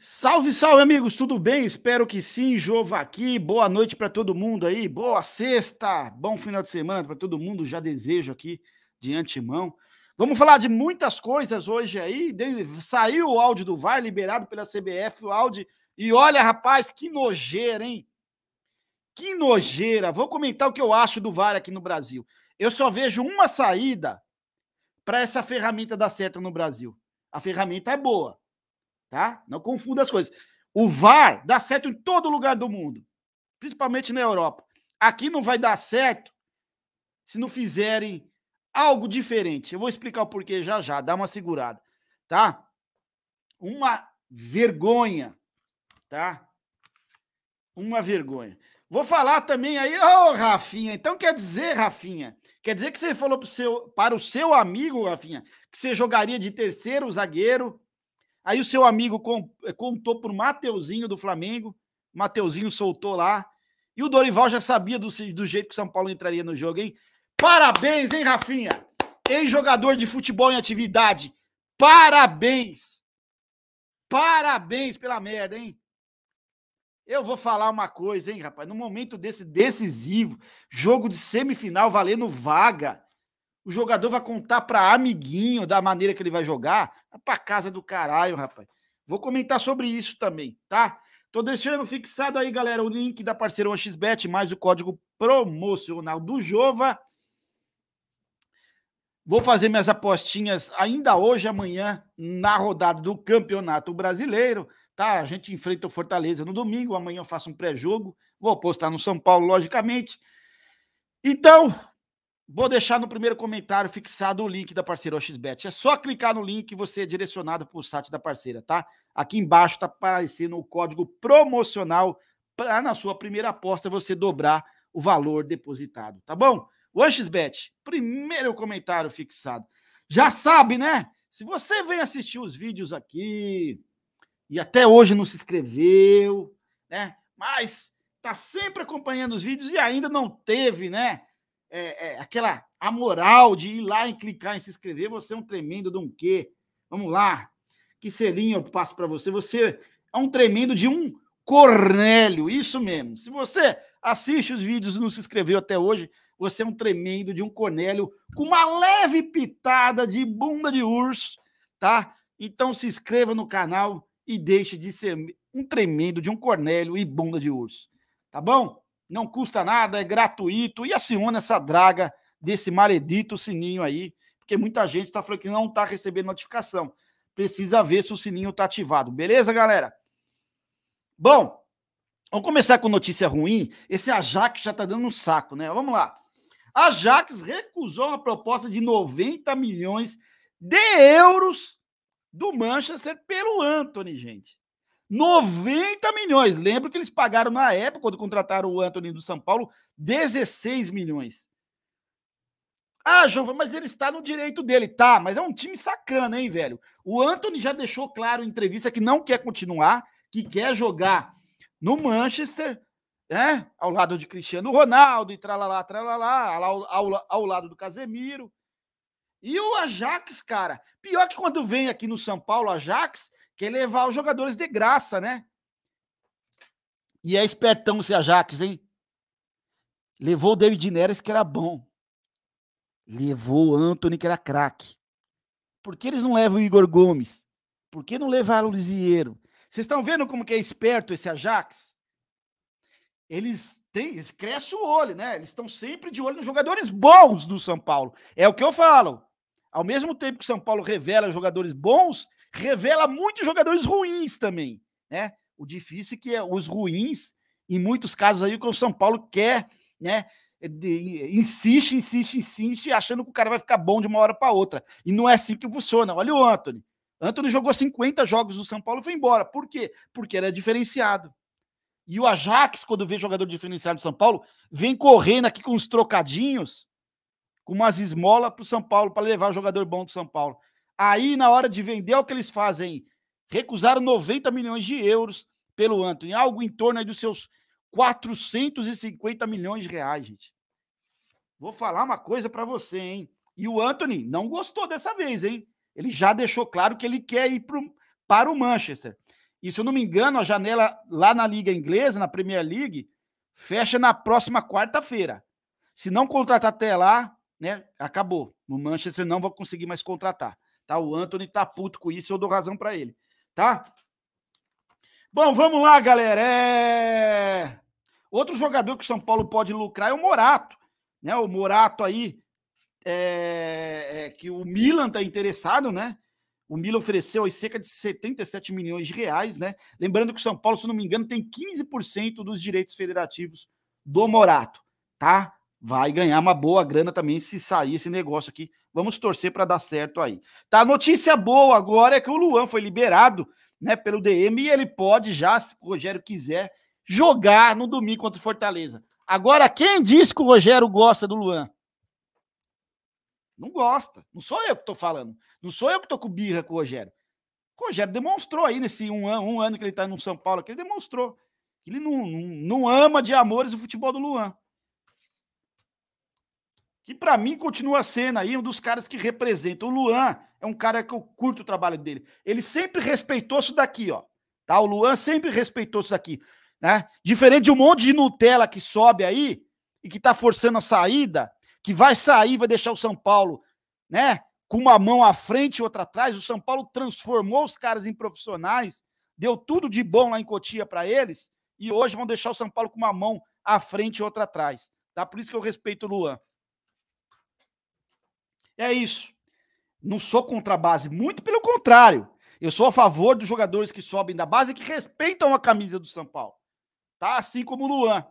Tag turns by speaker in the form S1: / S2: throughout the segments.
S1: Salve, salve, amigos, tudo bem? Espero que sim. Jova aqui. Boa noite para todo mundo aí. Boa sexta, bom final de semana para todo mundo. Já desejo aqui de antemão. Vamos falar de muitas coisas hoje aí. Saiu o áudio do VAR, liberado pela CBF, o áudio. E olha, rapaz, que nojeira, hein? Que nojeira. Vou comentar o que eu acho do VAR aqui no Brasil. Eu só vejo uma saída para essa ferramenta dar certo no Brasil. A ferramenta é boa tá? Não confunda as coisas. O VAR dá certo em todo lugar do mundo, principalmente na Europa. Aqui não vai dar certo se não fizerem algo diferente. Eu vou explicar o porquê já já, dá uma segurada, tá? Uma vergonha, tá? Uma vergonha. Vou falar também aí, ô oh, Rafinha, então quer dizer, Rafinha, quer dizer que você falou pro seu, para o seu amigo, Rafinha, que você jogaria de terceiro zagueiro Aí o seu amigo eh, contou por Mateuzinho do Flamengo. Mateuzinho soltou lá. E o Dorival já sabia do, do jeito que o São Paulo entraria no jogo, hein? Parabéns, hein, Rafinha? Ex-jogador de futebol em atividade. Parabéns! Parabéns pela merda, hein? Eu vou falar uma coisa, hein, rapaz? No momento desse decisivo, jogo de semifinal valendo vaga, o jogador vai contar para amiguinho da maneira que ele vai jogar, para casa do caralho, rapaz. Vou comentar sobre isso também, tá? Tô deixando fixado aí, galera, o link da parceira XBet mais o código promocional do Jova. Vou fazer minhas apostinhas ainda hoje, amanhã, na rodada do Campeonato Brasileiro, tá? A gente enfrenta o Fortaleza no domingo, amanhã eu faço um pré-jogo, vou apostar no São Paulo, logicamente. Então, Vou deixar no primeiro comentário fixado o link da parceira OXBet. É só clicar no link e você é direcionado para o site da parceira, tá? Aqui embaixo está aparecendo o código promocional para na sua primeira aposta você dobrar o valor depositado, tá bom? OXBet, primeiro comentário fixado. Já sabe, né? Se você vem assistir os vídeos aqui e até hoje não se inscreveu, né? Mas tá sempre acompanhando os vídeos e ainda não teve, né? é, é, aquela a moral de ir lá e clicar em se inscrever, você é um tremendo de um quê? Vamos lá. Que selinho eu passo para você? Você é um tremendo de um Cornélio, isso mesmo. Se você assiste os vídeos e não se inscreveu até hoje, você é um tremendo de um Cornélio com uma leve pitada de bunda de urso, tá? Então se inscreva no canal e deixe de ser um tremendo de um Cornélio e bunda de urso, tá bom? não custa nada, é gratuito. E aciona assim, essa draga desse maledito sininho aí, porque muita gente está falando que não está recebendo notificação. Precisa ver se o sininho está ativado. Beleza, galera? Bom, vamos começar com notícia ruim. Esse Ajax já está dando um saco, né? Vamos lá. Ajax recusou uma proposta de 90 milhões de euros do Manchester pelo Anthony, gente. 90 milhões. Lembro que eles pagaram na época, quando contrataram o Anthony do São Paulo, 16 milhões. Ah, João, mas ele está no direito dele. Tá, mas é um time sacana, hein, velho? O Anthony já deixou claro em entrevista que não quer continuar, que quer jogar no Manchester, né? Ao lado de Cristiano Ronaldo e tralalá, tralalá, ao, ao, ao lado do Casemiro. E o Ajax, cara, pior que quando vem aqui no São Paulo, Ajax, Quer levar os jogadores de graça, né? E é espertão esse Ajax, hein? Levou o David Neres, que era bom. Levou o Anthony, que era craque. Por que eles não levam o Igor Gomes? Por que não levaram o Lisieiro? Vocês estão vendo como que é esperto esse Ajax? Eles têm, eles crescem o olho, né? Eles estão sempre de olho nos jogadores bons do São Paulo. É o que eu falo. Ao mesmo tempo que o São Paulo revela jogadores bons, revela muitos jogadores ruins também, né? O difícil é que é os ruins, em muitos casos aí, o que o São Paulo quer, né? De, insiste, insiste, insiste, achando que o cara vai ficar bom de uma hora para outra. E não é assim que funciona. Olha o Anthony. Anthony jogou 50 jogos no São Paulo e foi embora. Por quê? Porque era é diferenciado. E o Ajax, quando vê jogador diferenciado do São Paulo, vem correndo aqui com uns trocadinhos, com umas esmolas para o São Paulo, para levar o jogador bom do São Paulo. Aí, na hora de vender, é o que eles fazem. Recusaram 90 milhões de euros pelo Anthony, algo em torno dos seus 450 milhões de reais, gente. Vou falar uma coisa para você, hein? E o Anthony não gostou dessa vez, hein? Ele já deixou claro que ele quer ir pro, para o Manchester. E se eu não me engano, a janela lá na Liga Inglesa, na Premier League, fecha na próxima quarta-feira. Se não contratar até lá, né, acabou. No Manchester não vai conseguir mais contratar tá? O Anthony tá puto com isso, eu dou razão para ele, tá? Bom, vamos lá, galera. É... Outro jogador que o São Paulo pode lucrar é o Morato, né? O Morato aí é... É que o Milan tá interessado, né? O Milan ofereceu aí cerca de 77 milhões de reais, né? Lembrando que o São Paulo, se não me engano, tem 15% dos direitos federativos do Morato, tá? vai ganhar uma boa grana também se sair esse negócio aqui. Vamos torcer para dar certo aí. Tá, notícia boa agora é que o Luan foi liberado, né, pelo DM e ele pode já, se o Rogério quiser, jogar no domingo contra o Fortaleza. Agora, quem diz que o Rogério gosta do Luan? Não gosta. Não sou eu que tô falando. Não sou eu que tô com birra com o Rogério. O Rogério demonstrou aí nesse um ano, um ano que ele tá no São Paulo, que ele demonstrou que ele não, não, não ama de amores o futebol do Luan que para mim continua sendo aí um dos caras que representa. O Luan é um cara que eu curto o trabalho dele. Ele sempre respeitou isso daqui, ó. Tá? O Luan sempre respeitou isso daqui, né? Diferente de um monte de Nutella que sobe aí e que tá forçando a saída, que vai sair, vai deixar o São Paulo, né? Com uma mão à frente e outra atrás. O São Paulo transformou os caras em profissionais, deu tudo de bom lá em Cotia para eles e hoje vão deixar o São Paulo com uma mão à frente e outra atrás. Tá? Por isso que eu respeito o Luan. É isso. Não sou contra a base, muito pelo contrário. Eu sou a favor dos jogadores que sobem da base e que respeitam a camisa do São Paulo. Tá? Assim como o Luan.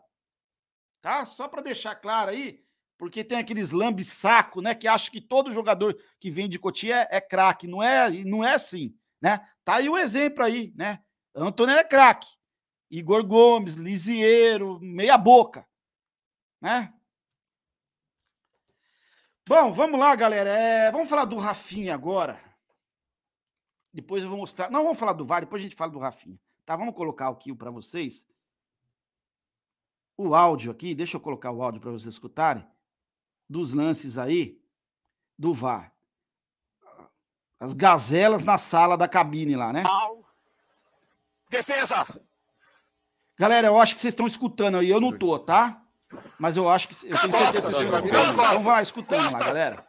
S1: Tá? Só para deixar claro aí, porque tem aqueles lambe-saco, né? Que acha que todo jogador que vem de Cotia é, é craque. Não é, não é assim, né? Tá aí o um exemplo aí, né? Antônio é craque. Igor Gomes, Lisieiro, meia boca, né? Bom, vamos lá, galera. É, vamos falar do Rafinha agora. Depois eu vou mostrar. Não, vamos falar do VAR, depois a gente fala do Rafinha. Tá, vamos colocar aqui para vocês o áudio aqui. Deixa eu colocar o áudio para vocês escutarem dos lances aí do VAR. As gazelas na sala da cabine lá, né? Defesa! Galera, eu acho que vocês estão escutando aí. Eu não tô, tá? Mas eu acho que. Eu tenho certeza que vocês vão Então vai, escutando lá, galera.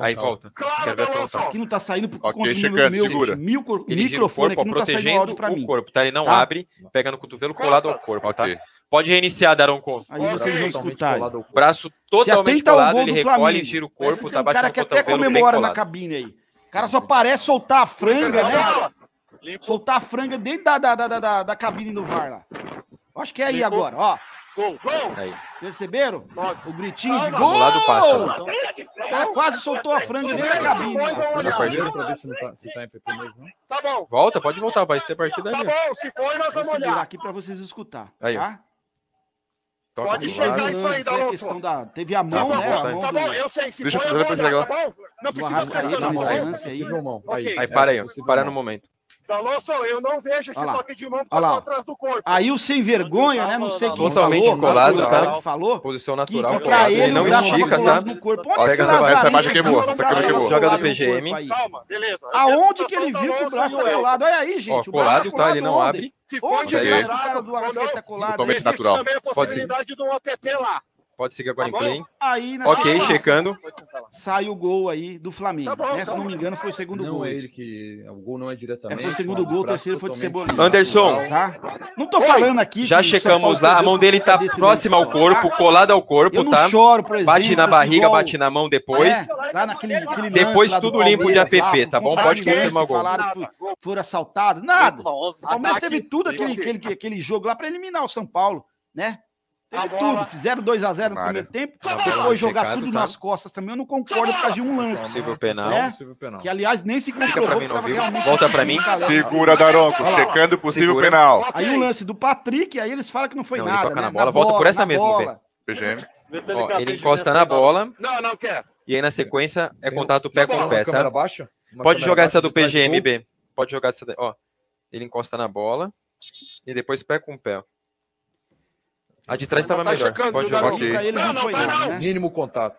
S1: Aí volta. Claro, Quero Aqui não tá saindo por okay, conta do meu segura. Mil, microfone aqui não tá saindo áudio pra mim. O corpo, tá? Ele não tá? abre, pega no cotovelo colado ao corpo, okay. tá? Pode reiniciar, Daron Conto. Aí vocês vão escutar. Braço totalmente colado, ele recolhe, Flamengo. gira o corpo, tá baixando o cara que até comemora na cabine aí. O cara só parece soltar a franga, né? Soltar a franga dentro da, da, da, da, da cabine do VAR lá. Acho que é aí agora, ó. Gol, gol! Aí. Perceberam? O gritinho de gol! Do lado passa. Então, o cara quase soltou a franga dentro da cabine. partida ver se, não tá, se tá em PP mesmo, Tá bom. Volta, pode voltar, vai ser a partida aí. Tá bom, se foi, nós vamos olhar. aqui pra vocês escutar, aí. tá? Toca Pode chegar isso aí, Da... Teve a tá mão, tá, né? Tá, a mão tá do... bom, eu sei. Se Deixa eu vou olhar, tá bom? Não precisa esquecer, não. Né? Aí, aí, aí, aí, aí, para aí, no momento. Alonso, eu não vejo esse Olha toque de mão para atrás do corpo. Aí o sem vergonha, né? Não sei quem Totalmente falou, colado, o cara que falou. Posição natural, que, que ele, ele não estica, tá? No corpo. Olha pega essa, essa imagem queimou, é essa câmera tá queimou. É Joga do PGM. Calma, beleza. Aonde que ele tá viu que o braço tá colado? Olha aí, gente. colado, tá, tá? Ele não abre. Se for de cara do Arrascaeta colado, totalmente natural. Pode ser. possibilidade de um lá. Pode seguir agora tá em play. Aí, né, ok, situação, checando. Sai o gol aí do Flamengo. Tá bom, né? Tá Se não me engano, foi o segundo não gol. Não é ele que. O gol não é diretamente. É, foi o segundo é gol, o terceiro foi de Cebolinha. Anderson. Tá? Não tô Oi, falando aqui. Já é checamos lá. A mão dele tá próxima ao corpo, tá? colada ao corpo, eu tá? choro, por exemplo. Bate na barriga, bate na mão depois. É, lá naquele, naquele depois tudo limpo de app, tá bom? Pode confirmar o gol. Foram assaltados, nada. O Palmeiras teve tudo aquele jogo lá para eliminar o São Paulo, né? Teve bola... tudo. Fizeram 2x0 no primeiro tempo. Depois jogar tudo tá? nas costas também, eu não concordo por causa de um lance. Possível né? penal. Né? penal. Que, aliás, nem se comprovou mim, Volta pra mim. Né? Segura, Daronco. Checando possível Segura. penal. Aí o lance do Patrick, aí eles falam que não foi não, nada. Ele né? na, bola, na volta bola, por essa mesma, PGM. Ó, ele encosta na bola. Não, não quer. E aí, na sequência, é contato pé com pé, tá? Pode jogar essa do PGMB. Pode jogar essa. Ó, ele encosta na bola. E depois pé com pé. A de trás estava tá melhor. Checando, pode jogar aqui. Okay. Não, não, não, não, tá né? Mínimo contato.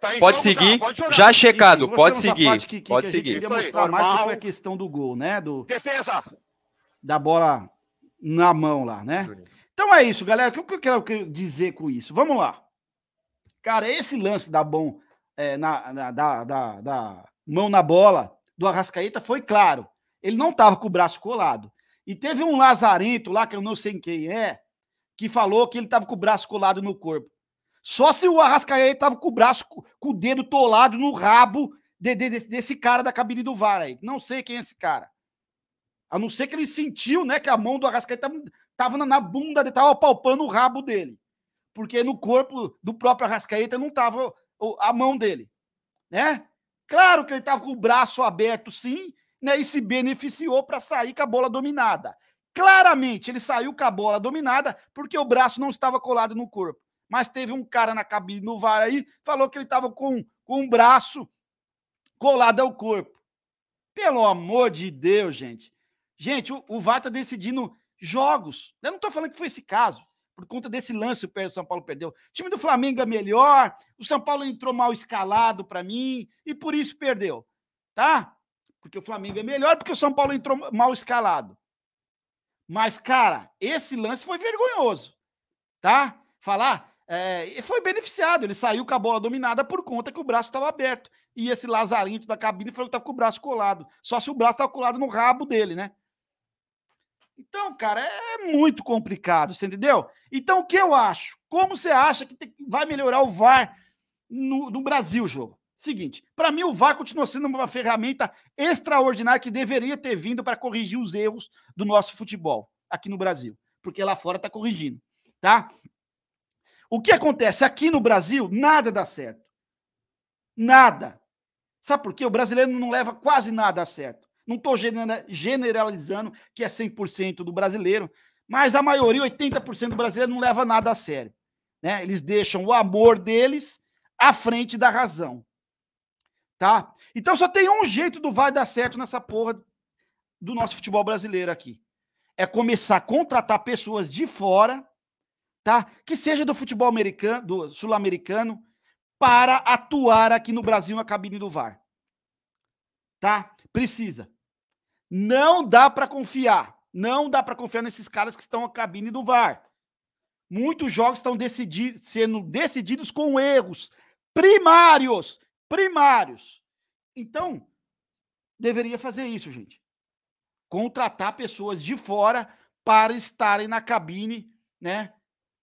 S1: Tá pode seguir, já, pode já checado, pode seguir. Que, que, pode que seguir. Queria mostrar mais que foi a questão do gol, né? Do, Defesa! Da bola na mão lá, né? Então é isso, galera. O que eu quero dizer com isso? Vamos lá. Cara, esse lance da, bom, é, na, na, da, da, da mão na bola do Arrascaeta foi claro. Ele não estava com o braço colado. E teve um lazarento lá, que eu não sei quem é, que falou que ele estava com o braço colado no corpo. Só se o Arrascaeta estava com o braço, com o dedo tolado no rabo de, de, desse cara da cabine do VAR aí. Não sei quem é esse cara. A não ser que ele sentiu, né, que a mão do Arrascaeta estava na bunda, estava palpando o rabo dele. Porque no corpo do próprio Arrascaeta não estava a mão dele, né? Claro que ele estava com o braço aberto, sim, né, e se beneficiou para sair com a bola dominada. Claramente, ele saiu com a bola dominada porque o braço não estava colado no corpo. Mas teve um cara na cabine no VAR aí, falou que ele estava com, com um braço colado ao corpo. Pelo amor de Deus, gente. Gente, o, o VAR está decidindo jogos. Eu não estou falando que foi esse caso por conta desse lance o São Paulo perdeu. O time do Flamengo é melhor, o São Paulo entrou mal escalado para mim e por isso perdeu, tá? Porque o Flamengo é melhor, porque o São Paulo entrou mal escalado. Mas, cara, esse lance foi vergonhoso, tá? Falar. É, foi beneficiado, ele saiu com a bola dominada por conta que o braço estava aberto. E esse lazarinho da cabine falou que estava com o braço colado. Só se o braço estava colado no rabo dele, né? Então, cara, é, é muito complicado, você entendeu? Então, o que eu acho? Como você acha que vai melhorar o VAR no, no Brasil, jogo? Seguinte, para mim o VAR continua sendo uma ferramenta extraordinária que deveria ter vindo para corrigir os erros do nosso futebol aqui no Brasil, porque lá fora está corrigindo, tá? O que acontece aqui no Brasil? Nada dá certo. Nada. Sabe por quê? O brasileiro não leva quase nada a certo. Não estou generalizando que é 100% do brasileiro, mas a maioria, 80% do brasileiro, não leva nada a sério. Né? Eles deixam o amor deles à frente da razão. Tá? Então só tem um jeito do vai dar certo nessa porra do nosso futebol brasileiro aqui. É começar a contratar pessoas de fora, tá? Que seja do futebol americano, do sul-americano, para atuar aqui no Brasil na cabine do VAR. Tá? Precisa. Não dá para confiar. Não dá para confiar nesses caras que estão na cabine do VAR. Muitos jogos estão decidi sendo decididos com erros primários primários. Então, deveria fazer isso, gente. Contratar pessoas de fora para estarem na cabine, né?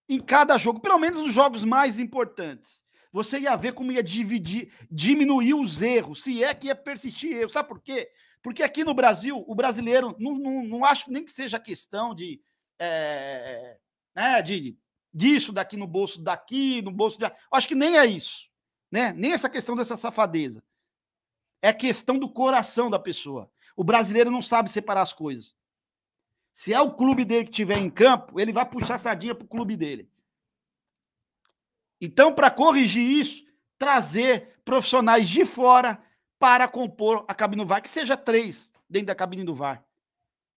S1: Em cada jogo, pelo menos nos jogos mais importantes. Você ia ver como ia dividir, diminuir os erros, se é que ia persistir erro. Sabe por quê? Porque aqui no Brasil, o brasileiro, não, não, não acho nem que seja questão de, é, né, de, disso daqui no bolso daqui, no bolso de. Acho que nem é isso né? Nem essa questão dessa safadeza. É questão do coração da pessoa. O brasileiro não sabe separar as coisas. Se é o clube dele que tiver em campo, ele vai puxar sardinha pro clube dele. Então, para corrigir isso, trazer profissionais de fora para compor a cabine do VAR, que seja três dentro da cabine do VAR.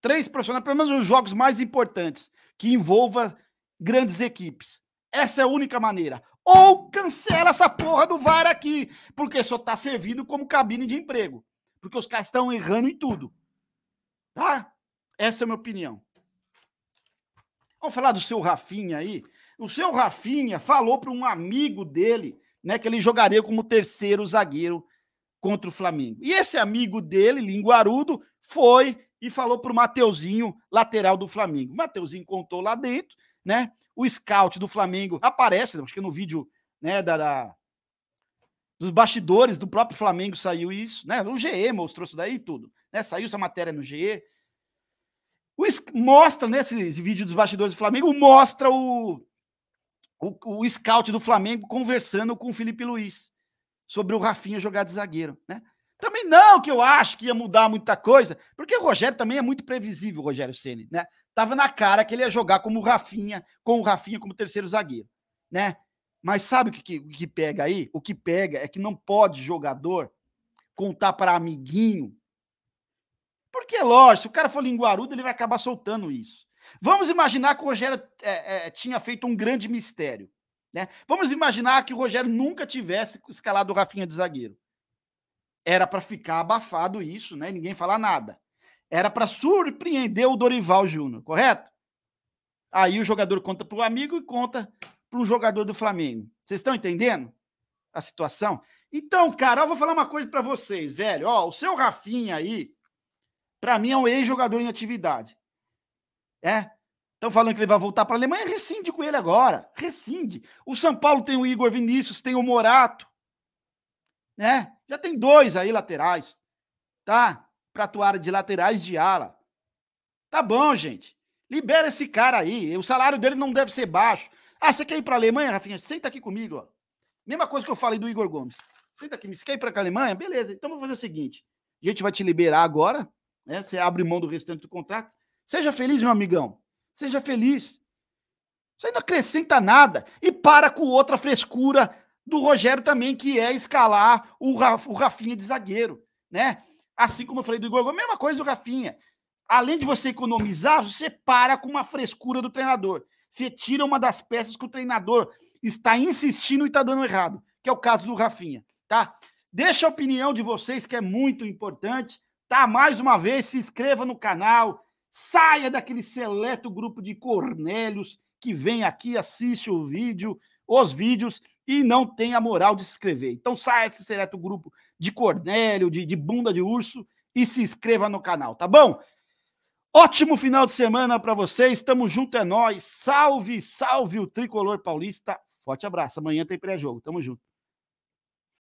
S1: Três profissionais, pelo menos os jogos mais importantes, que envolva grandes equipes. Essa é a única maneira ou cancela essa porra do VAR aqui, porque só tá servindo como cabine de emprego. Porque os caras estão errando em tudo. Tá? Essa é a minha opinião. Vamos falar do seu Rafinha aí. O seu Rafinha falou para um amigo dele, né, que ele jogaria como terceiro zagueiro contra o Flamengo. E esse amigo dele, linguarudo, foi e falou para o Mateuzinho, lateral do Flamengo. O Mateuzinho contou lá dentro, né? O scout do Flamengo aparece, acho que no vídeo, né, da, da dos bastidores do próprio Flamengo saiu isso, né? O GE mostrou isso daí tudo, né? Saiu essa matéria no GE. O, mostra nesse né, vídeo dos bastidores do Flamengo, mostra o, o, o scout do Flamengo conversando com o Felipe Luiz sobre o Rafinha jogar de zagueiro, né? Também não que eu acho que ia mudar muita coisa, porque o Rogério também é muito previsível, o Rogério Ceni, né? Tava na cara que ele ia jogar como o Rafinha, com o Rafinha como terceiro zagueiro, né? Mas sabe o que, que, que pega aí? O que pega é que não pode jogador contar para amiguinho. Porque, lógico, se o cara for linguarudo, ele vai acabar soltando isso. Vamos imaginar que o Rogério é, é, tinha feito um grande mistério. Né? Vamos imaginar que o Rogério nunca tivesse escalado o Rafinha de zagueiro. Era para ficar abafado isso, né? Ninguém falar nada. Era para surpreender o Dorival Júnior, correto? Aí o jogador conta para o amigo e conta para um jogador do Flamengo. Vocês estão entendendo a situação? Então, cara, eu vou falar uma coisa para vocês, velho. Ó, o seu Rafinha aí, para mim é um ex-jogador em atividade. É? Estão falando que ele vai voltar para a Alemanha, rescinde com ele agora. Rescinde. O São Paulo tem o Igor Vinícius, tem o Morato, né? Já tem dois aí laterais, tá? para atuar de laterais de ala. Tá bom, gente. Libera esse cara aí. O salário dele não deve ser baixo. Ah, você quer ir para a Alemanha, Rafinha? Senta aqui comigo. Ó. Mesma coisa que eu falei do Igor Gomes. Senta aqui. Você quer ir para a Alemanha? Beleza. Então vamos fazer o seguinte. A gente vai te liberar agora. Né? Você abre mão do restante do contrato. Seja feliz, meu amigão. Seja feliz. Isso aí não acrescenta nada. E para com outra frescura do Rogério também, que é escalar o Rafinha de zagueiro, né? Assim como eu falei do Igor Gomes, mesma coisa do Rafinha. Além de você economizar, você para com uma frescura do treinador. Você tira uma das peças que o treinador está insistindo e está dando errado, que é o caso do Rafinha, tá? Deixa a opinião de vocês, que é muito importante, tá? Mais uma vez, se inscreva no canal, saia daquele seleto grupo de cornélios que vem aqui, assiste o vídeo, os vídeos e não tem a moral de se inscrever. Então saia desse seleto grupo de Cornélio, de, de bunda de urso e se inscreva no canal, tá bom? Ótimo final de semana para vocês. Tamo junto é nós. Salve, salve o tricolor paulista. Forte abraço. Amanhã tem pré-jogo. Tamo junto.